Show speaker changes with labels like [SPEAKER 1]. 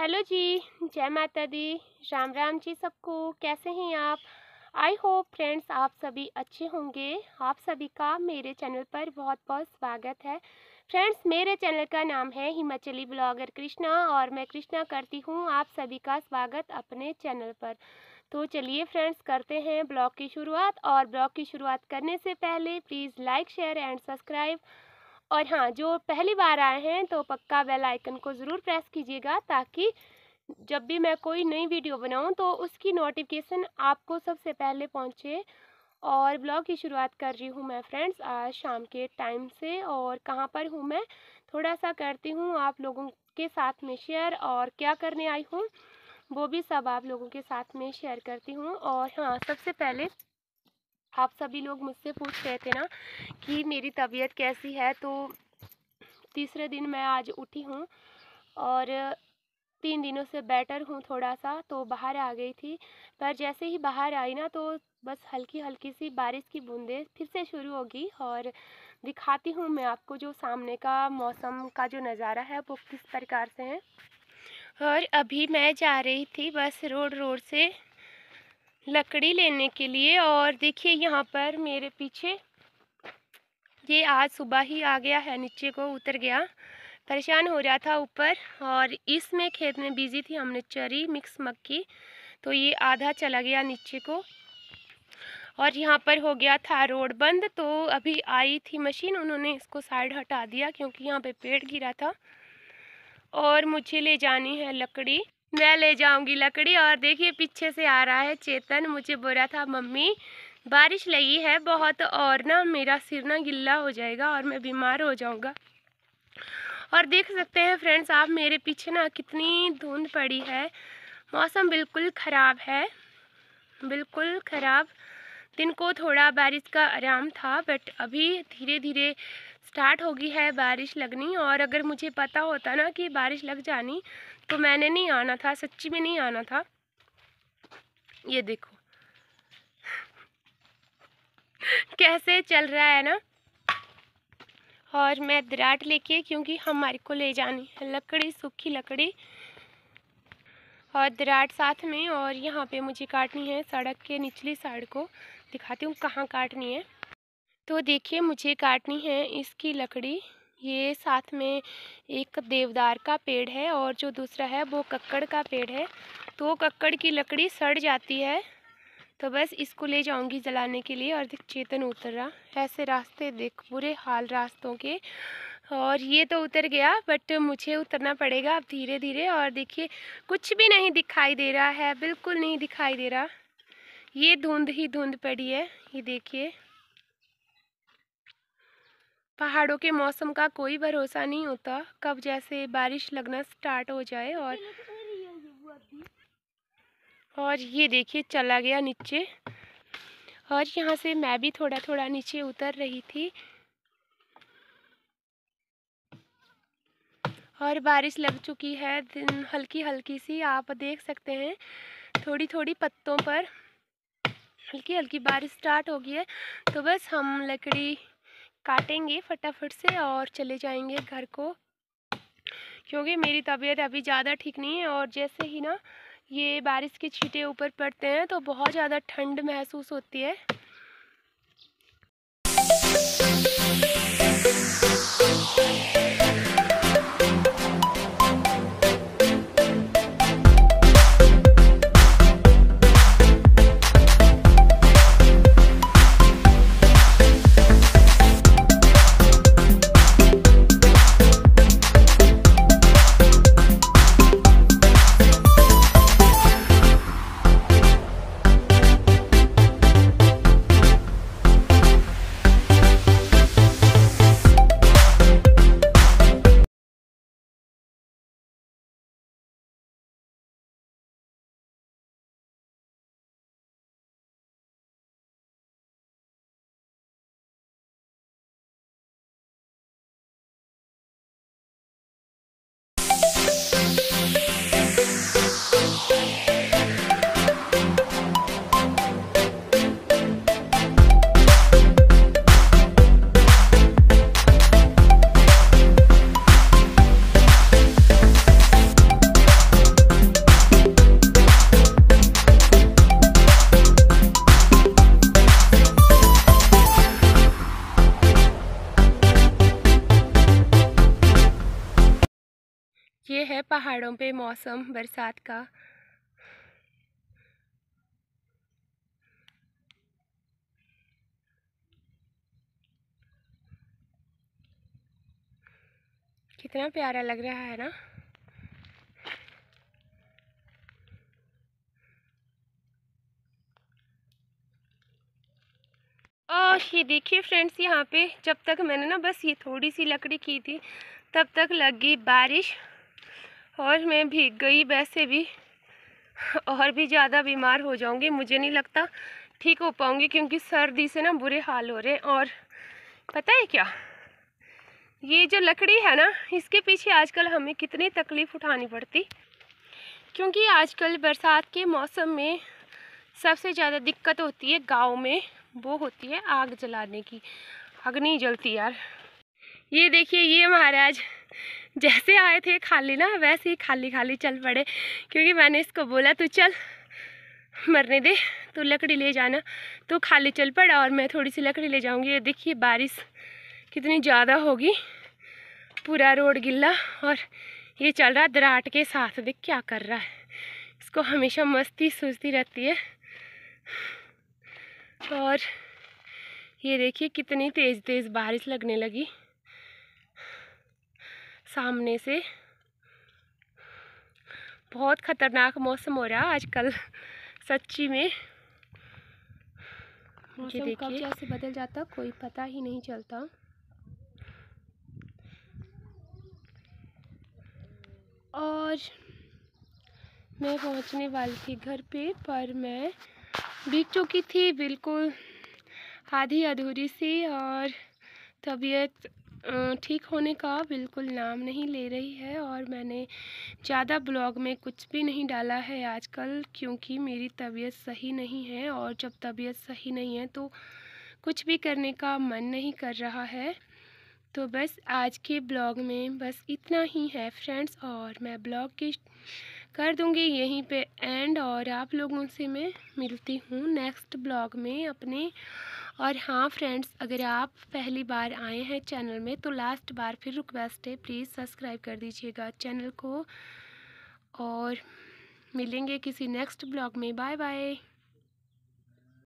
[SPEAKER 1] hello जी जय माता दी राम राम जी सबको कैसे हैं आप आई होप फ्रेंड्स आप सभी अच्छे होंगे आप सभी का मेरे चैनल पर बहुत बहुत स्वागत है फ्रेंड्स मेरे चैनल का नाम है हिमाचली ब्लॉगर कृष्णा और मैं कृष्णा करती हूँ आप सभी का स्वागत अपने चैनल पर तो चलिए फ्रेंड्स करते हैं ब्लॉग की शुरुआत और ब्लॉग की शुरुआत करने से पहले please like share and subscribe और हाँ जो पहली बार आए हैं तो पक्का बेल आइकन को ज़रूर प्रेस कीजिएगा ताकि जब भी मैं कोई नई वीडियो बनाऊं तो उसकी नोटिफिकेशन आपको सबसे पहले पहुंचे और ब्लॉग की शुरुआत कर रही हूँ मैं फ्रेंड्स आज शाम के टाइम से और कहाँ पर हूँ मैं थोड़ा सा करती हूँ आप लोगों के साथ में शेयर और क्या करने आई हूँ वो भी सब आप लोगों के साथ में शेयर करती हूँ और हाँ सबसे पहले आप सभी लोग मुझसे पूछ रहे थे ना कि मेरी तबीयत कैसी है तो तीसरे दिन मैं आज उठी हूँ और तीन दिनों से बेटर हूँ थोड़ा सा तो बाहर आ गई थी पर जैसे ही बाहर आई ना तो बस हल्की हल्की सी बारिश की बूंदें फिर से शुरू होगी और दिखाती हूँ मैं आपको जो सामने का मौसम का जो नज़ारा है वो किस प्रकार से है और अभी मैं जा रही थी बस रोड रोड से लकड़ी लेने के लिए और देखिए यहाँ पर मेरे पीछे ये आज सुबह ही आ गया है नीचे को उतर गया परेशान हो रहा था ऊपर और इसमें खेत में बिजी थी हमने चरी मिक्स मक्की तो ये आधा चला गया नीचे को और यहाँ पर हो गया था रोड बंद तो अभी आई थी मशीन उन्होंने इसको साइड हटा दिया क्योंकि यहाँ पे पेड़ गिरा था और मुझे ले जानी है लकड़ी मैं ले जाऊंगी लकड़ी और देखिए पीछे से आ रहा है चेतन मुझे बोला था मम्मी बारिश लगी है बहुत और ना मेरा सिर ना गिल्ला हो जाएगा और मैं बीमार हो जाऊंगा और देख सकते हैं फ्रेंड्स आप मेरे पीछे ना कितनी धुंध पड़ी है मौसम बिल्कुल ख़राब है बिल्कुल ख़राब दिन को थोड़ा बारिश का आराम था बट अभी धीरे धीरे स्टार्ट हो गई है बारिश लगनी और अगर मुझे पता होता ना कि बारिश लग जानी तो मैंने नहीं आना था सच्ची में नहीं आना था ये देखो कैसे चल रहा है ना और मैं दराट लेके क्योंकि हमारे को ले जानी है लकड़ी सूखी लकड़ी और दराट साथ में और यहाँ पे मुझे काटनी है सड़क के निचली साइड को दिखाती हूँ कहाँ काटनी है तो देखिए मुझे काटनी है इसकी लकड़ी ये साथ में एक देवदार का पेड़ है और जो दूसरा है वो कक्कड़ का पेड़ है तो कक्कड़ की लकड़ी सड़ जाती है तो बस इसको ले जाऊंगी जलाने के लिए और चेतन उतर रहा ऐसे रास्ते देख बुरे हाल रास्तों के और ये तो उतर गया बट मुझे उतरना पड़ेगा अब धीरे धीरे और देखिए कुछ भी नहीं दिखाई दे रहा है बिल्कुल नहीं दिखाई दे रहा ये धुंध ही धुंध पड़ी है ये देखिए पहाड़ों के मौसम का कोई भरोसा नहीं होता कब जैसे बारिश लगना स्टार्ट हो जाए और और ये देखिए चला गया नीचे और यहाँ से मैं भी थोड़ा थोड़ा नीचे उतर रही थी और बारिश लग चुकी है दिन हल्की हल्की सी आप देख सकते हैं थोड़ी थोड़ी पत्तों पर हल्की हल्की बारिश स्टार्ट हो गई है तो बस हम लकड़ी काटेंगे फटाफट से और चले जाएंगे घर को क्योंकि मेरी तबीयत अभी ज़्यादा ठीक नहीं है और जैसे ही ना ये बारिश के छींटे ऊपर पड़ते हैं तो बहुत ज़्यादा ठंड महसूस होती है है पहाड़ों पे मौसम बरसात का कितना प्यारा लग रहा है ना ये देखिए फ्रेंड्स यहाँ पे जब तक मैंने ना बस ये थोड़ी सी लकड़ी की थी तब तक लगी बारिश और मैं भीग गई वैसे भी और भी ज़्यादा बीमार हो जाऊंगी मुझे नहीं लगता ठीक हो पाऊंगी क्योंकि सर्दी से ना बुरे हाल हो रहे हैं और पता है क्या ये जो लकड़ी है ना इसके पीछे आजकल हमें कितनी तकलीफ़ उठानी पड़ती क्योंकि आजकल बरसात के मौसम में सबसे ज़्यादा दिक्कत होती है गांव में वो होती है आग जलाने की आग नहीं जलती यार ये देखिए ये महाराज जैसे आए थे खाली ना वैसे ही खाली खाली चल पड़े क्योंकि मैंने इसको बोला तू चल मरने दे तो लकड़ी ले जाना तो खाली चल पड़ा और मैं थोड़ी सी लकड़ी ले जाऊंगी ये देखिए बारिश कितनी ज़्यादा होगी पूरा रोड गिल्ला और ये चल रहा दराट के साथ देख क्या कर रहा है इसको हमेशा मस्ती सूझती रहती है और ये देखिए कितनी तेज़ तेज़ बारिश लगने लगी सामने से बहुत ख़तरनाक मौसम हो रहा है आजकल सच्ची में मौसम कब जैसे बदल जाता कोई पता ही नहीं चलता और मैं पहुंचने वाली थी घर पे पर मैं बिक चुकी थी बिल्कुल आधी अधूरी सी और तबीयत ठीक होने का बिल्कुल नाम नहीं ले रही है और मैंने ज़्यादा ब्लॉग में कुछ भी नहीं डाला है आजकल क्योंकि मेरी तबीयत सही नहीं है और जब तबीयत सही नहीं है तो कुछ भी करने का मन नहीं कर रहा है तो बस आज के ब्लॉग में बस इतना ही है फ्रेंड्स और मैं ब्लॉग के कर दूँगी यहीं पे एंड और आप लोगों से मैं मिलती हूँ नेक्स्ट ब्लॉग में अपने और हाँ फ्रेंड्स अगर आप पहली बार आए हैं चैनल में तो लास्ट बार फिर रिक्वेस्ट है प्लीज़ सब्सक्राइब कर दीजिएगा चैनल को और मिलेंगे किसी नेक्स्ट ब्लॉग में बाय बाय